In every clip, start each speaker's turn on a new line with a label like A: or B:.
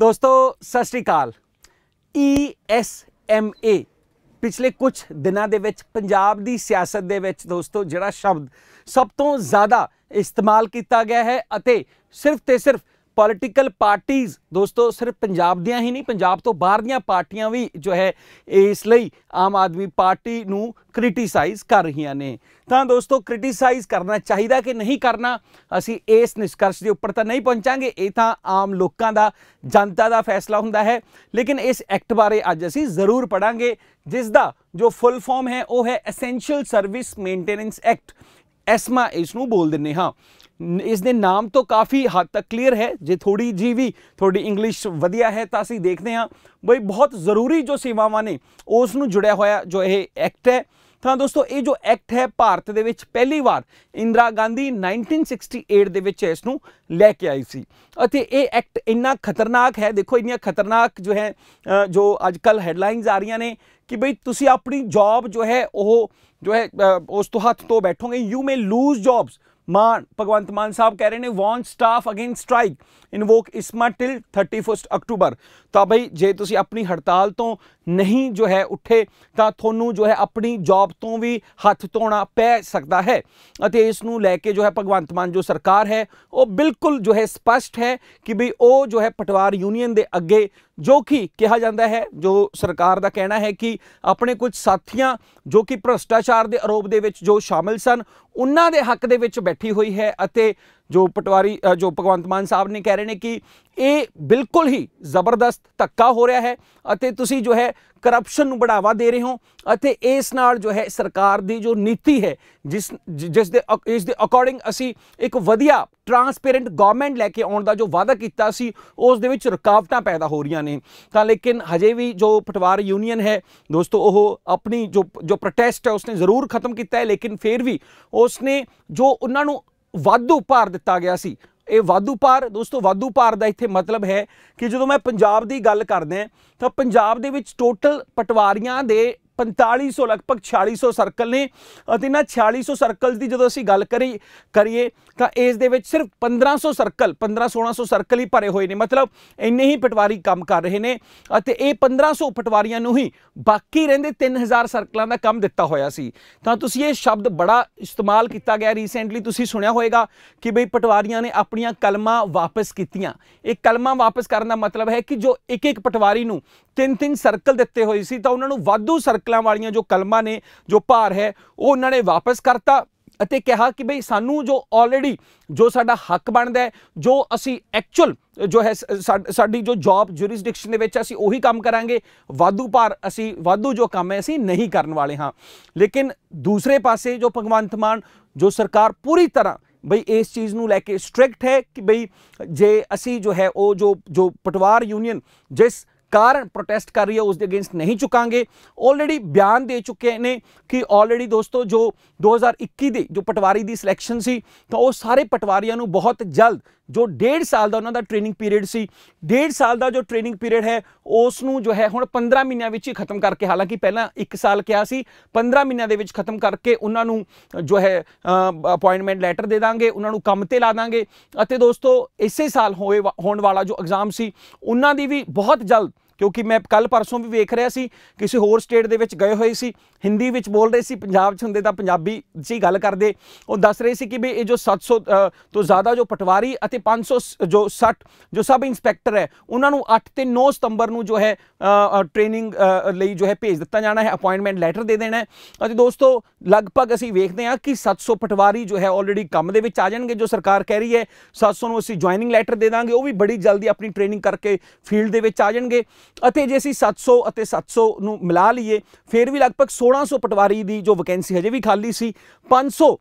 A: ਦੋਸਤੋ ਸਤਿ ਸ੍ਰੀ ਅਕਾਲ ਏ e ਪਿਛਲੇ ਕੁਝ ਦਿਨਾਂ ਦੇ ਵਿੱਚ ਪੰਜਾਬ ਦੀ ਸਿਆਸਤ ਦੇ ਵਿੱਚ ਦੋਸਤੋ ਜਿਹੜਾ ਸ਼ਬਦ ਸਭ ਤੋਂ ਜ਼ਿਆਦਾ ਇਸਤੇਮਾਲ ਕੀਤਾ ਗਿਆ ਹੈ ਅਤੇ ਸਿਰਫ ਤੇ ਸਿਰਫ ਪੋਲਿਟੀਕਲ ਪਾਰਟੀਆਂ ਦੋਸਤੋ ਸਿਰਫ ਪੰਜਾਬ ਦੀਆਂ ਹੀ ਨਹੀਂ ਪੰਜਾਬ ਤੋਂ ਬਾਹਰ ਦੀਆਂ ਪਾਰਟੀਆਂ ਵੀ ਜੋ ਹੈ ਇਸ ਲਈ ਆਮ ਆਦਮੀ ਪਾਰਟੀ ਨੂੰ ਕ੍ਰਿਟਿਸਾਈਜ਼ ਕਰ ਰਹੀਆਂ ਨੇ ਤਾਂ ਦੋਸਤੋ ਕ੍ਰਿਟਿਸਾਈਜ਼ ਕਰਨਾ ਚਾਹੀਦਾ ਕਿ ਨਹੀਂ ਕਰਨਾ ਅਸੀਂ ਇਸ ਨਿਸ਼ਕਰਸ਼ ਦੇ ਉੱਪਰ ਤਾਂ ਨਹੀਂ ਪਹੁੰਚਾਂਗੇ ਇਹ ਤਾਂ ਆਮ ਲੋਕਾਂ ਦਾ ਜਨਤਾ ਦਾ ਫੈਸਲਾ ਹੁੰਦਾ ਹੈ ਲੇਕਿਨ ਇਸ ਐਕਟ ਬਾਰੇ ਅੱਜ ਅਸੀਂ ਜ਼ਰੂਰ ਪੜਾਂਗੇ ਜਿਸ ਦਾ ਜੋ ਫੁੱਲ ਫਾਰਮ ਹੈ ਉਹ ਹੈ essential service maintenance act ESMA ਇਸ ਨੂੰ ਬੋਲ ਦਿੰਨੇ ਹਾਂ ਇਸ ਦੇ ਨਾਮ ਤੋਂ ਕਾਫੀ ਹੱਦ ਤੱਕ ਕਲੀਅਰ ਹੈ ਜੇ ਥੋੜੀ ਜੀ ਵੀ ਤੁਹਾਡੀ ਇੰਗਲਿਸ਼ ਵਧੀਆ ਹੈ ਤਾਂ ਅਸੀਂ ਦੇਖਦੇ ਹਾਂ ਬਈ ਬਹੁਤ ਜ਼ਰੂਰੀ ਜੋ ਸੇਵਾਵਾਂ ਨੇ ਉਸ ਨੂੰ ਜੁੜਿਆ ਹੋਇਆ ਜੋ ਇਹ ਐਕਟ ਹੈ ਤਾਂ ਦੋਸਤੋ ਇਹ ਜੋ ਐਕਟ ਹੈ ਭਾਰਤ ਦੇ ਵਿੱਚ ਪਹਿਲੀ ਵਾਰ ਇੰਦਰਾ ਗਾਂਧੀ 1968 ਦੇ ਵਿੱਚ ਇਸ ਨੂੰ ਲੈ ਕੇ ਆਈ ਸੀ ਅਤੇ ਇਹ ਐਕਟ ਇੰਨਾ ਖਤਰਨਾਕ ਹੈ ਦੇਖੋ ਇੰਨੀਆਂ ਖਤਰਨਾਕ ਜੋ ਹੈ ਜੋ ਅੱਜਕੱਲ ਹੈਡਲਾਈਨਸ ਆ ਰਹੀਆਂ ਨੇ ਕਿ ਬਈ ਤੁਸੀਂ ਆਪਣੀ ਜੌਬ ਜੋ ਹੈ ਉਹ ਜੋ ਹੈ ਉਸ ਤੋਂ ਹੱਥ ਤੋਂ ਬੈਠੋਗੇ you may lose jobs Mann Bhagwant Mann Sahib ਕਹਿ ਰਹੇ ਨੇ want staff against strike invoke ESMA till 31 ਅਕਤੂਬਰ ਤਾਂ ਭਈ ਜੇ ਤੁਸੀਂ ਆਪਣੀ ਹੜਤਾਲ ਤੋਂ ਨਹੀਂ ਜੋ ਹੈ ਉੱਠੇ ਤਾਂ ਤੁਹਾਨੂੰ ਜੋ ਹੈ ਆਪਣੀ ਜੌਬ ਤੋਂ ਵੀ ਹੱਥ ਧੋਣਾ ਪੈ ਸਕਦਾ ਹੈ ਅਤੇ ਇਸ ਨੂੰ ਲੈ ਕੇ ਜੋ ਹੈ ਭਗਵੰਤ ਮਾਨ ਜੋ ਸਰਕਾਰ ਹੈ ਉਹ ਬਿਲਕੁਲ ਜੋ ਹੈ ਸਪਸ਼ਟ ਹੈ ਕਿ ਭਈ ਉਹ ਜੋ ਹੈ ਪਟਵਾਰ ਯੂਨੀਅਨ ਦੇ ਅੱਗੇ ਜੋ ਕਿ ਕਿਹਾ ਜਾਂਦਾ ਹੈ ਜੋ ਸਰਕਾਰ ਦਾ ਕਹਿਣਾ ਹੈ ਕਿ ਆਪਣੇ ਕੁਝ ਸਾਥੀਆਂ ਜੋ ਕਿ ਭ੍ਰਸ਼ਟਾਚਾਰ ਦੇ ਆਰੋਪ ਦੇ ਵਿੱਚ ਜੋ ਸ਼ਾਮਿਲ ਸਨ ਉਹਨਾਂ ਦੇ ਹੱਕ ਦੇ ਵਿੱਚ ਬੈਠੀ ਹੋਈ ਹੈ ਅਤੇ ਜੋ ਪਟਵਾਰੀ ਜੋ ਭਗਵੰਤ ਮਾਨ ਸਾਹਿਬ ਨੇ ਕਹਿ ਰਹੇ ਨੇ ਕਿ ਇਹ ਬਿਲਕੁਲ ਹੀ ਜ਼ਬਰਦਸਤ ਧੱਕਾ ਹੋ ਰਿਹਾ ਹੈ ਅਤੇ ਤੁਸੀਂ ਜੋ ਹੈ ਕਰਪਸ਼ਨ ਨੂੰ ਬੜਾਵਾ ਦੇ ਰਹੇ ਹੋ ਅਤੇ ਇਸ ਨਾਲ ਜੋ ਹੈ ਸਰਕਾਰ ਦੀ ਜੋ ਨੀਤੀ ਹੈ ਜਿਸ ਜਿਸ ਦੇ ਇਸ ਦੇ ਅਕੋਰਡਿੰਗ ਅਸੀਂ ਇੱਕ ਵਧੀਆ ਟਰਾਂਸਪੇਰੈਂਟ ਗਵਰਨਮੈਂਟ ਲੈ ਕੇ ਆਉਣ ਦਾ ਜੋ ਵਾਅਦਾ ਕੀਤਾ ਸੀ ਉਸ ਦੇ ਵਿੱਚ ਰੁਕਾਵਟਾਂ ਪੈਦਾ ਹੋ ਰਹੀਆਂ ਨੇ ਤਾਂ ਲੇਕਿਨ ਹਜੇ ਵੀ ਜੋ ਪਟਵਾਰ ਯੂਨੀਅਨ ਹੈ ਦੋਸਤੋ ਉਹ ਆਪਣੀ ਜੋ ਜੋ ਪ੍ਰੋਟੈਸਟ ਹੈ ਉਸਨੇ ਜ਼ਰੂਰ ਖਤਮ ਕੀਤਾ ਹੈ ਲੇਕਿਨ ਫਿਰ ਵੀ ਉਸਨੇ ਜੋ ਉਹਨਾਂ ਨੂੰ ਵਾਧੂ ਭਾਰ ਦਿੱਤਾ ਗਿਆ ਸੀ ਇਹ ਵਾਧੂ ਭਾਰ ਦੋਸਤੋ ਵਾਧੂ ਭਾਰ ਦਾ ਇੱਥੇ ਮਤਲਬ ਹੈ ਕਿ ਜਦੋਂ ਮੈਂ ਪੰਜਾਬ ਦੀ ਗੱਲ ਕਰਦੇ ਆ ਤਾਂ ਪੰਜਾਬ ਦੇ ਵਿੱਚ ਟੋਟਲ ਪਟਵਾਰੀਆਂ ਦੇ 4500 ਲਗਭਗ 4600 ਸਰਕਲ ਨੇ ਅਤੇ ਇਹਨਾਂ 4600 ਸਰਕਲ ਦੀ ਜਦੋਂ ਅਸੀਂ ਗੱਲ ਕਰੀ ਕਰੀਏ ਤਾਂ ਇਸ ਦੇ ਵਿੱਚ ਸਿਰਫ 1500 ਸਰਕਲ 15 1600 ਸਰਕਲ ਹੀ ਭਰੇ ਹੋਏ ਨੇ ਮਤਲਬ ਇੰਨੇ ਹੀ ਪਟਵਾਰੀ ਕੰਮ ਕਰ ਰਹੇ ਨੇ ਅਤੇ ਇਹ 1500 ਪਟਵਾਰੀਆਂ ਨੂੰ ਹੀ ਬਾਕੀ ਰਹਿੰਦੇ 3000 ਸਰਕਲਾਂ ਦਾ ਕੰਮ ਦਿੱਤਾ ਹੋਇਆ ਸੀ ਤਾਂ ਤੁਸੀਂ ਇਹ ਸ਼ਬਦ ਬੜਾ ਇਸਤੇਮਾਲ ਕੀਤਾ ਗਿਆ ਰੀਸੈਂਟਲੀ ਤੁਸੀਂ ਸੁਣਿਆ ਹੋਵੇਗਾ ਕਿ ਬਈ ਪਟਵਾਰੀਆਂ ਨੇ ਆਪਣੀਆਂ ਕਲਮਾਂ ਵਾਪਸ ਕੀਤੀਆਂ ਇਹ ਕਲਮਾਂ ਵਾਪਸ ਕਰਨ ਦਾ ਮਤਲਬ ਹੈ ਕਿ ਜੋ ਇੱਕ ਇੱਕ ਪਟਵਾਰੀ ਨੂੰ ਤਿੰਨ ਤਿੰਨ ਸਰਕਲ ਦਿੱਤੇ ਹੋਏ ਸੀ ਤਾਂ ਉਹਨਾਂ ਨੂੰ ਵਾਧੂ ਸਰਕਲ ਸ਼ਕਲਾਂ ਵਾਲੀਆਂ ਜੋ ਕਲਮਾਂ ਨੇ ਜੋ ਭਾਰ ਹੈ ਉਹ ਉਹਨਾਂ ਨੇ ਵਾਪਸ ਕਰਤਾ ਅਤੇ ਕਿਹਾ ਕਿ ਭਈ ਸਾਨੂੰ ਜੋ ਆਲਰੇਡੀ ਜੋ ਸਾਡਾ ਹੱਕ ਬਣਦਾ ਹੈ ਜੋ ਅਸੀਂ ਐਕਚੁਅਲ ਜੋ ਹੈ ਸਾਡੀ ਜੋ ਜੌਬ ਜੁਰਿਸਡਿਕਸ਼ਨ ਦੇ ਵਿੱਚ ਅਸੀਂ ਉਹੀ ਕੰਮ ਕਰਾਂਗੇ ਵਾਧੂ ਭਾਰ ਅਸੀਂ ਵਾਧੂ ਜੋ ਕੰਮ ਹੈ ਅਸੀਂ ਨਹੀਂ ਕਰਨ ਵਾਲੇ ਹਾਂ ਲੇਕਿਨ ਦੂਸਰੇ ਪਾਸੇ ਜੋ ਭਗਵੰਤ ਮਾਨ ਜੋ ਸਰਕਾਰ ਪੂਰੀ ਤਰ੍ਹਾਂ ਬਈ ਇਸ ਚੀਜ਼ ਨੂੰ ਲੈ ਕੇ ਸਟ੍ਰਿਕਟ ਹੈ ਕਿ ਬਈ ਜੇ ਅਸੀਂ ਜੋ ਹੈ ਉਹ ਜੋ ਜੋ ਪਟਵਾਰ ਯੂਨੀਅਨ ਜਿਸ ਕਾਰਨ ਪ੍ਰੋਟੈਸਟ ਕਰ ਰਹੀ ਹੈ ਉਸ ਦੇ ਅਗੇਂਸਟ ਨਹੀਂ ਚੁਕਾਂਗੇ ਆਲਰੇਡੀ ਬਿਆਨ ਦੇ ਚੁੱਕੇ ਨੇ ਕਿ ਆਲਰੇਡੀ ਦੋਸਤੋ ਜੋ 2021 ਦੇ ਜੋ ਪਟਵਾਰੀ ਦੀ ਸਿਲੈਕਸ਼ਨ ਸੀ ਤਾਂ ਉਹ ਸਾਰੇ ਪਟਵਾਰੀਆਂ ਨੂੰ ਬਹੁਤ ਜਲਦ ਜੋ 1.5 ਸਾਲ ਦਾ ਉਹਨਾਂ ਦਾ ਟ੍ਰੇਨਿੰਗ ਪੀਰੀਅਡ ਸੀ 1.5 ਸਾਲ ਦਾ ਜੋ ਟ੍ਰੇਨਿੰਗ ਪੀਰੀਅਡ ਹੈ ਉਸ ਨੂੰ ਜੋ ਹੈ ਹੁਣ 15 ਮਹੀਨਿਆਂ ਵਿੱਚ ਹੀ ਖਤਮ ਕਰਕੇ ਹਾਲਾਂਕਿ ਪਹਿਲਾਂ 1 ਸਾਲ ਕਿਹਾ ਸੀ 15 ਮਹੀਨਿਆਂ ਦੇ ਵਿੱਚ ਖਤਮ ਕਰਕੇ ਉਹਨਾਂ ਨੂੰ ਜੋ ਹੈ ਅਪਾਇੰਟਮੈਂਟ ਲੈਟਰ ਦੇ ਦਾਂਗੇ ਉਹਨਾਂ ਨੂੰ ਕੰਮ ਤੇ ਲਾ ਦਾਂਗੇ ਅਤੇ ਦੋਸਤੋ ਇਸੇ ਸਾਲ ਹੋਏ ਹੋਣ ਵਾਲਾ ਜੋ ਐਗਜ਼ਾਮ ਸੀ ਉਹਨਾਂ ਦੀ ਵੀ ਬਹੁਤ ਜਲਦ ਕਿਉਂਕਿ ਮੈਂ ਕੱਲ ਪਰਸੋਂ ਵੀ ਵੇਖ ਰਿਹਾ ਸੀ ਕਿਸੇ ਹੋਰ ਸਟੇਟ ਦੇ ਵਿੱਚ ਗਏ ਹੋਏ ਸੀ ਹਿੰਦੀ ਵਿੱਚ ਬੋਲ ਰਹੇ ਸੀ ਪੰਜਾਬ 'ਚ ਹੁੰਦੇ ਤਾਂ ਪੰਜਾਬੀ 'ਚ ਹੀ ਗੱਲ ਕਰਦੇ ਉਹ ਦੱਸ ਰਹੇ ਸੀ ਕਿ ਵੀ ਇਹ ਜੋ 700 ਤੋਂ ਜ਼ਿਆਦਾ ਜੋ ਪਟਵਾਰੀ ਅਤੇ 500 ਜੋ 60 ਜੋ ਸਬ ਇੰਸਪੈਕਟਰ ਹੈ ਉਹਨਾਂ ਨੂੰ 8 ਤੇ 9 ਸਤੰਬਰ ਨੂੰ ਜੋ ਹੈ ਟ੍ਰੇਨਿੰਗ ਲਈ ਜੋ ਹੈ ਭੇਜ ਦਿੱਤਾ ਜਾਣਾ ਹੈ ਅਪਾਇੰਟਮੈਂਟ ਲੈਟਰ ਦੇ ਦੇਣਾ ਹੈ ਅਤੇ ਦੋਸਤੋ ਲਗਭਗ ਅਸੀਂ ਵੇਖਦੇ ਹਾਂ ਕਿ 700 ਪਟਵਾਰੀ ਜੋ ਹੈ ਆਲਰੇਡੀ ਕੰਮ ਦੇ ਵਿੱਚ ਆ ਜਾਣਗੇ ਜੋ ਸਰਕਾਰ ਕਹਿ ਰਹੀ ਹੈ 700 ਨੂੰ ਅਸੀਂ ਜੁਆਇਨਿੰਗ ਲੈਟਰ ਦੇ ਦਾਂਗੇ ਉਹ ਵੀ ਬੜੀ ਜਲਦੀ ਆਪਣੀ ਟ੍ਰੇਨਿੰਗ ਕਰਕੇ ਫੀਲਡ ਦੇ ਵਿੱਚ ਆ ਜਾਣਗੇ ਅਤੇ ਜੇ ਅਸੀਂ 700 ਅਤੇ 700 ਨੂੰ ਮਿਲਾ ਲਈਏ ਫਿਰ ਵੀ ਲਗਭਗ 1600 ਪਟਵਾਰੀ ਦੀ ਜੋ ਵੈਕੈਂਸੀ ਹਜੇ ਵੀ ਖਾਲੀ ਸੀ 500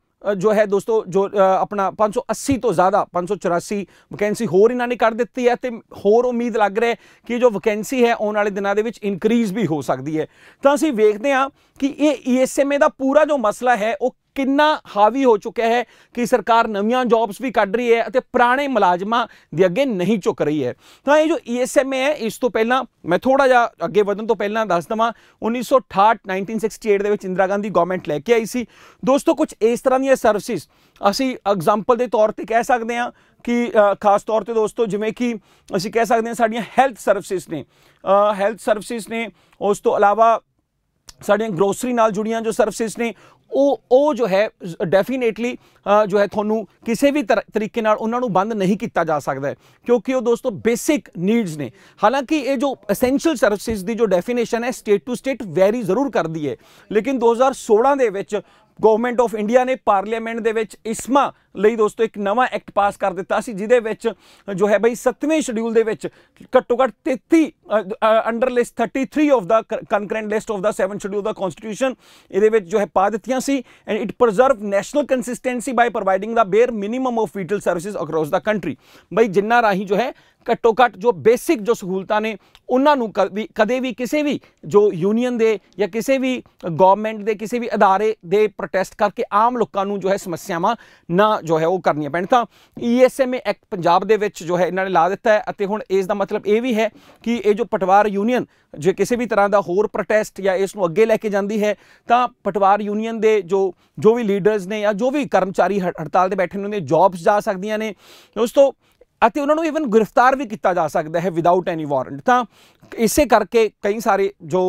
A: ਜੋ ਹੈ ਦੋਸਤੋ ਜੋ ਆਪਣਾ 580 ਤੋਂ ਜ਼ਿਆਦਾ 584 ਵੈਕੈਂਸੀ ਹੋਰ ਇਹਨਾਂ ਨੇ ਕੱਢ ਦਿੱਤੀ ਹੈ ਤੇ ਹੋਰ ਉਮੀਦ ਲੱਗ ਰਿਹਾ ਕਿ ਜੋ ਵੈਕੈਂਸੀ ਹੈ ਆਉਣ ਵਾਲੇ ਦਿਨਾਂ ਦੇ ਵਿੱਚ ਇਨਕਰੀਜ਼ ਵੀ ਹੋ ਸਕਦੀ ਹੈ ਤਾਂ ਅਸੀਂ ਵੇਖਦੇ ਹਾਂ ਕਿ ਇਹ ਈਐਸਐਮਏ e ਦਾ ਪੂਰਾ ਜੋ ਮਸਲਾ ਹੈ ਉਹ ਕਿੰਨਾ ਹਾਵੀ ਹੋ ਚੁੱਕਿਆ ਹੈ ਕਿ ਸਰਕਾਰ ਨਵੀਆਂ ਜੌਬਸ ਵੀ ਕੱਢ ਰਹੀ ਹੈ ਅਤੇ ਪੁਰਾਣੇ ਮੁਲਾਜ਼ਮਾਂ ਦੇ ਅੱਗੇ ਨਹੀਂ ਝੁਕ ਰਹੀ ਹੈ ਤਾਂ ਇਹ ਜੋ ਈਐਸਐਮਏ e ਹੈ ਇਸ ਤੋਂ ਪਹਿਲਾਂ ਮੈਂ ਥੋੜਾ ਜਿਹਾ ਅੱਗੇ ਵਧਣ ਤੋਂ ਪਹਿਲਾਂ ਦੱਸ ਦਵਾਂ 1968 1968 ਦੇ ਵਿੱਚ ਇੰਦਰਾ ਗਾਂਧੀ ਗਵਰਨਮੈਂਟ ਲੈ ਕੇ ਆਈ ਸੀ ਦੋਸਤੋ ਕੁਝ ਇਸ ਤਰ੍ਹਾਂ ਦੀਆਂ ਸਰਵਿਸਿਜ਼ ਅਸੀਂ ਐਗਜ਼ਾਮਪਲ ਦੇ ਤੌਰ ਤੇ ਕਹਿ ਸਕਦੇ ਹਾਂ ਕਿ ਖਾਸ ਤੌਰ ਤੇ ਦੋਸਤੋ ਜਿਵੇਂ ਕਿ ਅਸੀਂ ਕਹਿ ਸਕਦੇ ਹਾਂ ਸਾਡੀਆਂ ਹੈਲਥ ਸਰਵਿਸਿਜ਼ ਨੇ ਹੈਲਥ ਸਰਵਿਸਿਜ਼ ਨੇ ਉਸ ਤੋਂ ਇਲਾਵਾ ਸਾਡੀਆਂ ਗਰੋਸਰੀ ਨਾਲ ਜੁੜੀਆਂ ਜੋ ਸਰਵਿਸਿਜ਼ ਨੇ ਉਹ ਉਹ ਜੋ ਹੈ ਡੈਫੀਨੇਟਲੀ ਜੋ ਹੈ ਤੁਹਾਨੂੰ ਕਿਸੇ ਵੀ ਤਰੀਕੇ ਨਾਲ ਉਹਨਾਂ ਨੂੰ ਬੰਦ ਨਹੀਂ ਕੀਤਾ ਜਾ ਸਕਦਾ ਕਿਉਂਕਿ ਉਹ ਦੋਸਤੋ ਬੇਸਿਕ ਨੀਡਸ ਨੇ ਹਾਲਾਂਕਿ ਇਹ ਜੋ ਐਸੈਂਸ਼ੀਅਲ ਸਰਵਿਸਿਜ਼ ਦੀ ਜੋ ਡੈਫੀਨੇਸ਼ਨ ਹੈ ਸਟੇਟ ਟੂ ਸਟੇਟ ਵੈਰੀ ਜ਼ਰੂਰ ਕਰਦੀ ਹੈ ਲੇਕਿਨ 2016 ਦੇ ਵਿੱਚ ਗਵਰਨਮੈਂਟ ਆਫ ਇੰਡੀਆ ਨੇ ਪਾਰਲੀਮੈਂਟ ਦੇ ਵਿੱਚ ਇਸਮਾ ਲਈ ਦੋਸਤੋ ਇੱਕ ਨਵਾਂ ਐਕਟ ਪਾਸ ਕਰ ਦਿੱਤਾ ਸੀ ਜਿਹਦੇ ਵਿੱਚ ਜੋ ਹੈ ਬਈ 7ਵੇਂ ਸ਼ਡਿਊਲ ਦੇ ਵਿੱਚ ਘੱਟੋ ਘੱਟ 33 under list 33 of the concurrent list of the 7 schedule the constitution ਇਹਦੇ ਵਿੱਚ ਜੋ ਹੈ ਪਾ ਦਿੱਤੀਆਂ ਸੀ and it preserve national consistency by providing the bare minimum of vital services across the country ਬਈ ਜਿੰਨਾ ਰਾਹੀਂ ਜੋ ਹੈ ਘੱਟੋ ਘੱਟ ਜੋ ਬੇਸਿਕ ਜੋ ਸਹੂਲਤਾਂ ਨੇ ਉਹਨਾਂ ਨੂੰ ਕਦੇ ਵੀ ਕਿਸੇ ਵੀ ਜੋ ਯੂਨੀਅਨ ਦੇ ਜਾਂ ਕਿਸੇ ਵੀ ਗਵਰਨਮੈਂਟ ਦੇ ਕਿਸੇ ਵੀ ਅਦਾਰੇ ਦੇ ਪ੍ਰੋਟੈਸਟ ਕਰਕੇ ਆਮ ਲੋਕਾਂ ਨੂੰ ਜੋ ਹੈ ਸਮੱਸਿਆਵਾਂ ਨਾ ਜੋ ਹੈ ਉਹ ਕਰਨੀਆਂ ਪੈਣ ਤਾਂ ਈਐਸਐਮਏ e ਐਕਟ ਪੰਜਾਬ ਦੇ ਵਿੱਚ ਜੋ ਹੈ ਇਹਨਾਂ ਨੇ ਲਾ ਦਿੱਤਾ ਹੈ ਅਤੇ ਹੁਣ ਇਸ ਦਾ ਮਤਲਬ ਇਹ ਵੀ ਹੈ ਕਿ ਇਹ ਜੋ ਪਟਵਾਰ ਯੂਨੀਅਨ ਜੇ ਕਿਸੇ ਵੀ ਤਰ੍ਹਾਂ ਦਾ ਹੋਰ ਪ੍ਰੋਟੈਸਟ ਜਾਂ ਇਸ ਨੂੰ ਅੱਗੇ ਲੈ ਕੇ ਜਾਂਦੀ ਹੈ ਤਾਂ ਪਟਵਾਰ ਯੂਨੀਅਨ ਦੇ ਜੋ ਜੋ ਵੀ ਲੀਡਰਸ ਨੇ ਜਾਂ ਜੋ ਵੀ ਕਰਮਚਾਰੀ ਹੜਤਾਲ ਤੇ ਬੈਠੇ ਨੇ ਉਹਨਾਂ ਜੌਬਸ ਜਾ ਸਕਦੀਆਂ ਨੇ ਉਸ ਤੋਂ ਅਤੇ ਉਹਨਾਂ ਨੂੰ ਇਵਨ ਗ੍ਰਿਫਤਾਰ ਵੀ ਕੀਤਾ ਜਾ ਸਕਦਾ ਹੈ ਵਿਦਆਊਟ ਐਨੀ ਵਾਰੰਟ ਤਾਂ ਇਸੇ ਕਰਕੇ ਕਈ ਸਾਰੇ ਜੋ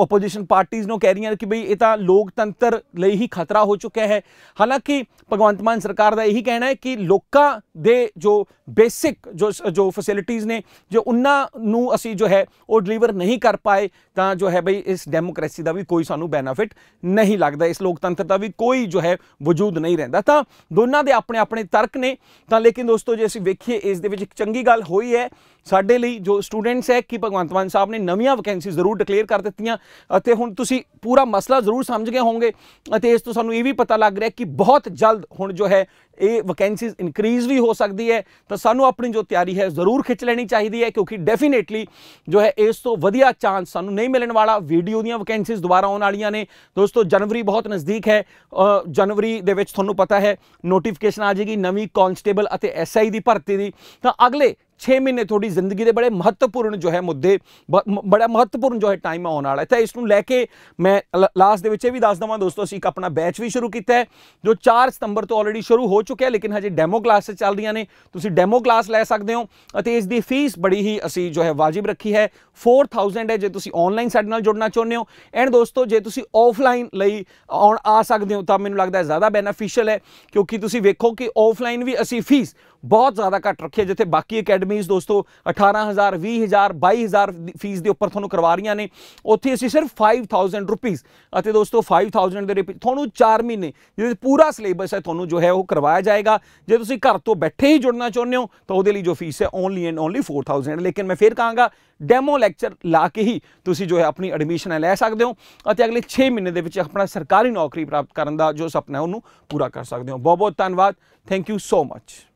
A: ਆਪੋਜੀਸ਼ਨ ਪਾਰਟੀਆਂ ਨੂੰ ਕਹਿ ਰਹੀਆਂ ਕਿ ਭਈ ਇਹ ਤਾਂ ਲੋਕਤੰਤਰ ਲਈ ਹੀ ਖਤਰਾ ਹੋ ਚੁੱਕਿਆ ਹੈ ਹਾਲਾਂਕਿ ਭਗਵੰਤ ਮਾਨ ਸਰਕਾਰ ਦਾ ਇਹੀ ਕਹਿਣਾ ਹੈ ਕਿ ਲੋਕਾਂ ਦੇ ਜੋ ਬੇਸਿਕ ਜੋ ਜੋ ਫੈਸਿਲਿਟੀਆਂ ਨੇ ਜੋ ਉਹਨਾਂ ਨੂੰ ਅਸੀਂ ਜੋ ਹੈ ਉਹ ਡਿਲੀਵਰ ਨਹੀਂ ਕਰ ਪਾਏ ਤਾਂ ਜੋ ਹੈ ਭਈ ਇਸ ਡੈਮੋਕ੍ਰੇਸੀ ਦਾ ਵੀ ਕੋਈ ਸਾਨੂੰ ਬੈਨੀਫਿਟ ਨਹੀਂ ਲੱਗਦਾ ਇਸ ਲੋਕਤੰਤਰ ਦਾ ਵੀ ਕੋਈ ਜੋ ਹੈ ਵਜੂਦ ਨਹੀਂ ਰਹਿੰਦਾ ਤਾਂ ਦੋਨਾਂ ਦੇ ਆਪਣੇ ਆਪਣੇ ਤਰਕ ਨੇ ਤਾਂ ਲੇਕਿਨ ਦੋਸਤੋ ਜੇ ਅਸੀਂ ਵੇਖੀਏ ਇਸ ਦੇ ਵਿੱਚ ਇੱਕ ਚੰਗੀ ਗੱਲ ਹੋਈ ਹੈ ਸਾਡੇ ਲਈ ਜੋ ਸਟੂਡੈਂਟਸ ਹੈ ਕਿ ਭਗਵੰਤ ਮਾਨ ਸਾਹਿਬ ਨੇ ਨਵੀਆਂ ਵੈਕੈਂਸੀ ਜ਼ਰੂਰ ਡਿਕਲੇਅਰ ਕਰ ਦਿੱਤੀਆਂ ਅਤੇ ਹੁਣ ਤੁਸੀਂ ਪੂਰਾ ਮਸਲਾ ਜ਼ਰੂਰ ਸਮਝ ਗਏ ਹੋਵੋਗੇ ਅਤੇ ਇਸ ਤੋਂ ਸਾਨੂੰ ਇਹ ਵੀ ਪਤਾ ਲੱਗ ਰਿਹਾ ਕਿ ਬਹੁਤ ਜਲਦ ਹੁਣ ਜੋ ਹੈ ਇਹ ਵੈਕੈਂਸੀਜ਼ ਇਨਕਰੀਜ਼ ਵੀ ਹੋ ਸਕਦੀ ਹੈ ਤਾਂ ਸਾਨੂੰ ਆਪਣੀ ਜੋ ਤਿਆਰੀ ਹੈ ਜ਼ਰੂਰ ਖਿੱਚ ਲੈਣੀ ਚਾਹੀਦੀ ਹੈ ਕਿਉਂਕਿ ਡੈਫੀਨੇਟਲੀ ਜੋ ਹੈ ਇਸ ਤੋਂ ਵਧੀਆ ਚਾਂਸ ਸਾਨੂੰ ਨਹੀਂ ਮਿਲਣ ਵਾਲਾ ਵੀਡੀਓ ਦੀਆਂ ਵੈਕੈਂਸੀਜ਼ ਦੁਬਾਰਾ ਆਉਣ ਵਾਲੀਆਂ ਨੇ ਦੋਸਤੋ ਜਨਵਰੀ ਬਹੁਤ ਨਜ਼ਦੀਕ ਹੈ ਜਨਵਰੀ ਦੇ ਵਿੱਚ ਤੁਹਾਨੂੰ ਪਤਾ ਹੈ ਨੋਟੀਫਿਕੇਸ਼ਨ ਆ ਜਾਏਗੀ ਨਵੀਂ ਕਾਂਸਟੇਬਲ ਅਤੇ ਐਸਆਈ ਦੀ ਭਰਤੀ ਦੀ ਤਾਂ ਅਗਲੇ 6 ਮਹੀਨੇ ਤੁਹਾਡੀ ਜ਼ਿੰਦਗੀ ਦੇ ਬੜੇ ਮਹੱਤਵਪੂਰਨ ਜੋ ਹੈ ਮੁੱਦੇ ਬੜਾ ਮਹੱਤਵਪੂਰਨ ਜੋ ਹੈ ਟਾਈਮ ਆਉਣ ਵਾਲਾ ਹੈ ਤਾਂ ਇਸ ਨੂੰ ਲੈ ਕੇ ਮੈਂ ਲਾਸਟ ਦੇ ਵਿੱਚ ਇਹ ਵੀ ਦੱਸ ਦਵਾਂ ਦੋਸਤੋ ਅਸੀਂ ਇੱਕ ਆਪਣਾ ਬੈਚ ਵੀ ਸ਼ੁਰੂ ਕੀਤਾ ਹੈ ਜੋ 4 ਸਤੰਬਰ ਤੋਂ ਆਲਰੇਡੀ ਸ਼ੁਰੂ ਹੋ ਚੁੱਕਿਆ ਲੇਕਿਨ ਹਜੇ ਡੈਮੋ ਕਲਾਸਸ ਚੱਲਦੀਆਂ ਨੇ ਤੁਸੀਂ ਡੈਮੋ ਕਲਾਸ ਲੈ ਸਕਦੇ ਹੋ ਅਤੇ ਇਸ ਦੀ ਫੀਸ ਬੜੀ ਹੀ ਅਸੀਂ ਜੋ ਹੈ ਵਾਜਿਬ ਰੱਖੀ ਹੈ 4000 ਹੈ ਜੇ ਤੁਸੀਂ ਆਨਲਾਈਨ ਸਾਡੇ ਨਾਲ ਜੁੜਨਾ ਚਾਹੁੰਦੇ ਹੋ ਐਂਡ ਦੋਸਤੋ ਜੇ ਤੁਸੀਂ ਆਫਲਾਈਨ ਲਈ ਆਉਣ ਆ ਸਕਦੇ ਹੋ ਤਾਂ ਮੈਨੂੰ ਲੱਗਦਾ ਹੈ ਜ਼ਿਆਦਾ ਬੈਨੀਫੀਸ਼ੀਅਲ ਹੈ ਕਿਉਂਕਿ ਤੁਸੀਂ ਵੇਖੋ ਕਿ ਆਫਲਾਈਨ ਵੀ ਅਸੀਂ ਫੀਸ ਬਹੁਤ ਜ਼ਿਆਦਾ ਘੱਟ ਰੱਖੀ ਹੈ ਜਿੱਥੇ ਬਾਕੀ ਅਕੈਡਮੀਆਂ ਦੋਸਤੋ 18000 20000 22000 ਫੀਸ ਦੇ ਉੱਪਰ ਤੁਹਾਨੂੰ ਕਰਵਾ ਰਹੀਆਂ ਨੇ ਉੱਥੇ ਅਸੀਂ ਸਿਰਫ 5000 ਰੁਪਏ ਅਤੇ ਦੋਸਤੋ 5000 ਦੇ ਤੁਹਾਨੂੰ 4 ਮਹੀਨੇ ਜਿਹਦੇ ਪੂਰਾ ਸਿਲੇਬਸ ਹੈ ਤੁਹਾਨੂੰ ਜੋ ਹੈ ਉਹ ਕਰਵਾਇਆ ਜਾਏਗਾ ਜੇ ਤੁਸੀਂ ਘਰ ਤੋਂ ਬੈਠੇ ਹੀ ਜੁੜਨਾ ਚਾਹੁੰਦੇ ਹੋ ਤਾਂ ਉਹਦੇ ਲਈ ਜੋ ਫੀਸ ਹੈ ਓਨਲੀ ਐਂਡ ਓਨਲੀ 4000 ਲੇਕਿਨ ਮੈਂ ਫੇਰ ਕਹਾਂਗਾ ਡੈਮੋ ਲੈਕਚਰ ਲਾ ਕੇ ਹੀ ਤੁਸੀਂ ਜੋ ਹੈ ਆਪਣੀ ਐਡਮਿਸ਼ਨ ਲੈ ਸਕਦੇ ਹੋ ਅਤੇ ਅਗਲੇ 6 ਮਹੀਨੇ ਦੇ ਵਿੱਚ ਆਪਣਾ ਸਰਕਾਰੀ ਨੌਕਰੀ ਪ੍ਰਾਪਤ ਕਰਨ ਦਾ ਜੋ ਸੁਪਨਾ ਹੈ ਉਹਨੂੰ ਪੂਰਾ ਕਰ ਸਕਦੇ ਹੋ ਬਹੁਤ ਬਹੁਤ ਧੰਨਵਾਦ ਥੈਂਕ ਯੂ ਸੋ ਮੱਚ